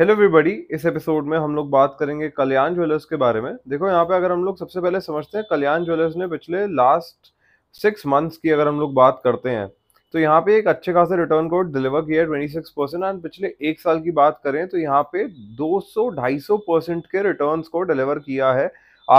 hello everybody इस episode में हम लोग बात करेंगे कल्याण ज्वेलर्स के बारे में देखो यहाँ पे अगर हम लोग सबसे पहले समझते हैं कल्याण ज्वेलर्स ने पिछले लास्ट सिक्स मंथ्स की अगर हम लोग बात करते हैं तो यहाँ पे एक अच्छे खासे रिटर्न कोड डिलीवर किया है ट्वेंटी सिक्स परसेंट एंड पिछले एक साल की बात करें तो यहाँ पे दो सौ ढाई सौ परसेंट के रिटर्न को डिलीवर किया है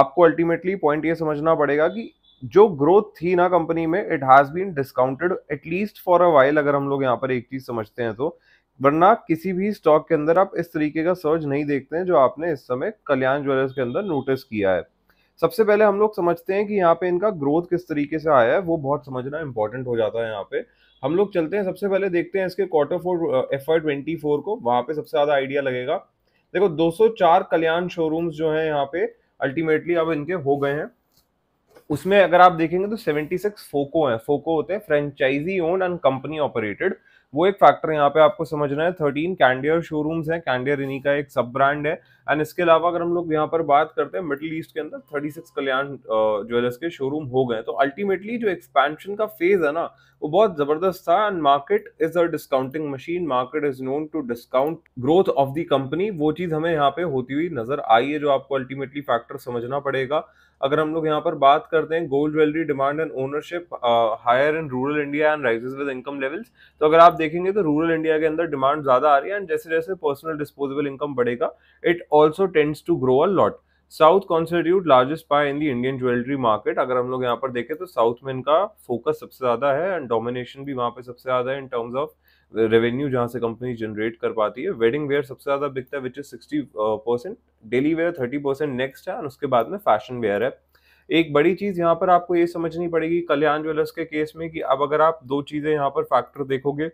आपको अल्टीमेटली पॉइंट ये समझना पड़ेगा कि जो ग्रोथ थी ना कंपनी में it has been discounted at least for a while अगर हम लोग यहाँ पर एक चीज़ समझते हैं तो वरना किसी भी स्टॉक के अंदर आप इस तरीके का सर्ज नहीं देखते हैं जो आपने इस समय कल्याण ज्वेलर्स के अंदर नोटिस किया है सबसे पहले हम लोग समझते हैं कि यहाँ पे इनका ग्रोथ किस तरीके से आया है वो बहुत समझना इंपॉर्टेंट हो जाता है यहाँ पे हम लोग चलते हैं सबसे पहले देखते हैं इसके quarter four F Y twenty four को वहाँ पे सबसे ज़्यादा आइडिया लगेगा देखो 204 कल्याण शोरूम्स जो हैं यहाँ पे अल्टीमेटली अब इनके हो गए हैं उसमें अगर आप देखेंगे तो 76 फोको हैं फोको होते हैं franchisee owned and company operated वो एक फैक्टर यहाँ पे आपको समझना है थर्टीन कैंडियर शोरूम्स हैं कैंडियर इन्हीं का एक सब ब्रांड है एंड इसके अलावा अगर हम लोग यहाँ पर बात करते हैं मिडिल ईस्ट के अंदर थर्टी सिक्स कल्याण ज्वेलर्स के शोरूम हो गए तो अल्टीमेटली जो एक्सपेंशन का फेज है ना वो बहुत जबरदस्त था and market is a discounting machine market is known to discount growth of the company वो चीज हमें यहाँ पे होती हुई नजर आई है जो आपको अल्टीमेटली फैक्टर समझना पड़ेगा अगर हम लोग यहाँ पर बात करते हैं gold jewellery demand and ownership higher in rural India and rises with income levels तो अगर आप देखेंगे तो रूरल इंडिया के अंदर डिमांड ज्यादा आ रही है एंड जैसे जैसे पर्सनल डिस्पोजेबल इनकम बढ़ेगा it also tends to grow a lot south constitute largest pie in the Indian jewellery market अगर हम लोग यहाँ पर देखें तो साउथ में इनका फोकस सबसे ज़्यादा है एंड डोमिनेशन भी वहाँ पे सबसे ज़्यादा है इन टर्म्स ऑफ रेवेन्यू जहाँ से कंपनी जनरेट कर पाती है वेडिंग वेयर सबसे ज़्यादा बिकता है which is sixty percent daily wear thirty percent next है और उसके बाद में फैशन वेयर है एक बड़ी चीज़ यहाँ पर आपको ये समझनी पड़ेगी कल्याण ज्वेलर्स के केस में कि अब अगर आप दो चीज़ें यहाँ पर फैक्टर देखोगे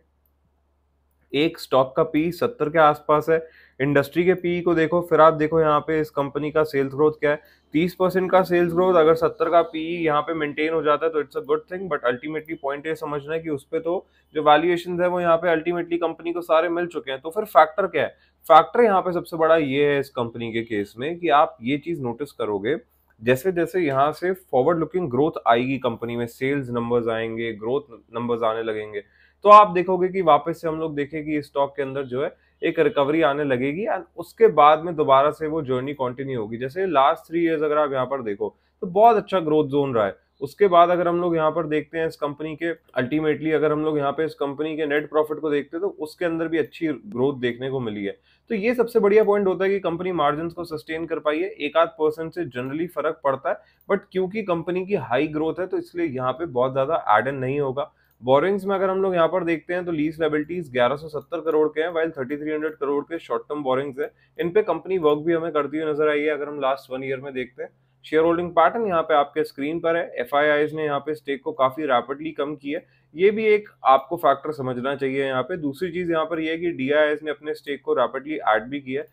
एक स्टॉक का पी सत्तर के आसपास है इंडस्ट्री के पी को देखो फिर आप देखो यहाँ पे इस कंपनी का सेल्स ग्रोथ क्या है तीस परसेंट का सेल्स ग्रोथ अगर सत्तर का पी यहाँ पे मेंटेन हो जाता है तो it's a good thing but ultimately point ये समझना है कि उस पर तो जो वैल्यूएशन है वो यहाँ पे अल्टीमेटली कंपनी को सारे मिल चुके हैं तो फिर फैक्टर क्या है फैक्टर यहाँ पे सबसे बड़ा ये है इस कंपनी के केस में कि आप ये चीज नोटिस करोगे जैसे जैसे यहाँ से फॉरवर्ड लुकिंग ग्रोथ आएगी कंपनी में सेल्स नंबर्स आएंगे ग्रोथ नंबर्स आने लगेंगे तो आप देखोगे कि वापस से हम लोग देखेंगे स्टॉक के अंदर जो है एक रिकवरी आने लगेगी एंड उसके बाद में दोबारा से वो जर्नी कंटिन्यू होगी जैसे लास्ट थ्री इयर्स अगर आप यहाँ पर देखो तो बहुत अच्छा ग्रोथ जोन रहा है उसके बाद अगर हम लोग यहाँ पर देखते हैं इस कंपनी के अल्टीमेटली अगर हम लोग यहाँ पे इस कंपनी के नेट प्रॉफिट को देखते हैं तो उसके अंदर भी अच्छी ग्रोथ देखने को मिली है तो ये सबसे बढ़िया पॉइंट होता है कि कंपनी मार्जिन को सस्टेन कर पाई है एक आध परसेंट से जनरली फर्क पड़ता है बट क्योंकि कंपनी की हाई ग्रोथ है तो इसलिए यहाँ पे बहुत ज्यादा एड नहीं होगा बोरिंग्स में अगर हम लोग यहाँ पर देखते हैं तो लीज सौ 1170 करोड़ के हैं वाइल 3300 करोड़ के शॉर्ट टर्म बोरिंग्स है इन पे कंपनी वर्क भी हमें करती हुई नजर आई है अगर हम लास्ट वन ईयर में देखते हैं शेयर होल्डिंग पैटर्न यहाँ पे आपके स्क्रीन पर है एफ ने यहाँ पे स्टेक को काफ़ी रैपिडली कम किया है ये भी एक आपको फैक्टर समझना चाहिए यहाँ पे दूसरी चीज़ यहाँ पर यह है कि डी ने अपने स्टेक को रैपिडली ऐड भी किया है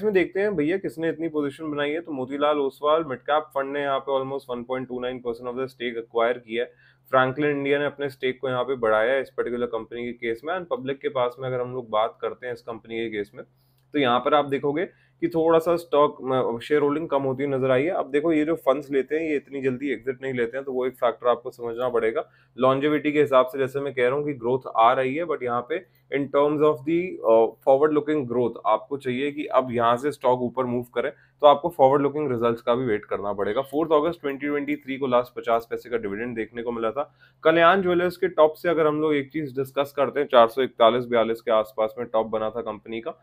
डी में देखते हैं भैया किसने इतनी पोजीशन बनाई है तो मोतीलाल ओसवाल मिडकैप फंड ने यहाँ पे almost 1.29 percent of the stake acquire किया है फ्रैंकलिन इंडिया ने अपने स्टेक को यहाँ पे बढ़ाया है इस पर्टिकुलर कंपनी के केस में एंड पब्लिक के पास में अगर हम लोग बात करते हैं इस कंपनी के केस में तो यहाँ पर आप देखोगे कि थोड़ा सा स्टॉक शेयर होल्डिंग कम होती हुई नजर आई है अब देखो ये जो फंड्स लेते हैं ये इतनी जल्दी एग्जिट नहीं लेते हैं तो वो एक फैक्टर आपको समझना पड़ेगा लॉन्जिविटी के हिसाब से जैसे मैं कह रहा हूँ कि ग्रोथ आ रही है बट यहाँ पे in terms of the forward looking growth आपको चाहिए कि अब यहाँ से स्टॉक ऊपर मूव करें तो आपको फॉरवर्ड लुकिंग रिजल्ट का भी वेट करना पड़ेगा फोर्थ ऑगस्ट ट्वेंटी को लास्ट पचास पैसे का डिविडेंड देखने को मिला था कल्याण ज्वेलर्स के टॉप से अगर हम लोग एक चीज डिस्कस करते हैं चार सौ इकतालीस बयालीस के आसपास में टॉप बना था कंपनी का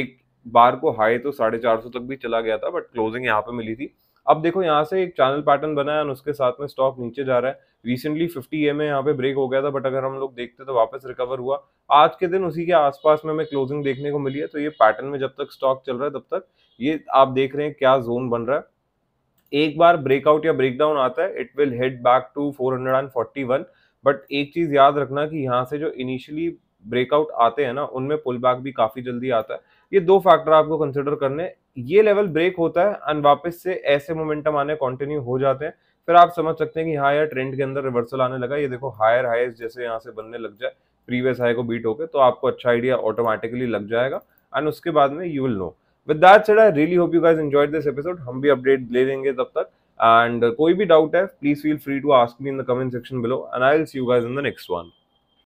एक बार को हाई तो साढ़े चार सौ तक भी चला गया था बट क्लोजिंग यहाँ पे मिली थी अब देखो यहाँ से एक चैनल पैटर्न बना है और उसके साथ में स्टॉक नीचे जा रहा है रिसेंटली फिफ्टी ए में यहाँ पे ब्रेक हो गया था बट अगर हम लोग देखते तो वापस रिकवर हुआ आज के दिन उसी के आसपास में हमें क्लोजिंग देखने को मिली है तो ये पैटर्न में जब तक स्टॉक चल रहा है तब तक ये आप देख रहे हैं क्या जोन बन रहा है एक बार ब्रेकआउट या ब्रेकडाउन आता है it will head back to four hundred and forty one but एक चीज याद रखना कि यहाँ से जो इनिशियली ब्रेकआउट आते हैं ना उनमें पुल बैक भी काफ़ी जल्दी आता है ये दो फैक्टर आपको कंसिडर करने ये लेवल ब्रेक होता है एंड वापस से ऐसे मोमेंटम आने कंटिन्यू हो जाते हैं फिर आप समझ सकते हैं कि हाँ यार ट्रेंड के अंदर रिवर्सल आने लगा ये देखो हायर हाइज जैसे यहाँ से बनने लग जाए प्रीवियस हाई को बीट होकर तो आपको अच्छा आइडिया ऑटोमेटिकली लग जाएगा एंड उसके बाद में you will know with that said I really hope you guys enjoyed this episode हम भी अपडेट ले लेंगे तब तक एंड कोई भी डाउट है please feel free to ask me in the comment section below and I will see you guys in the next one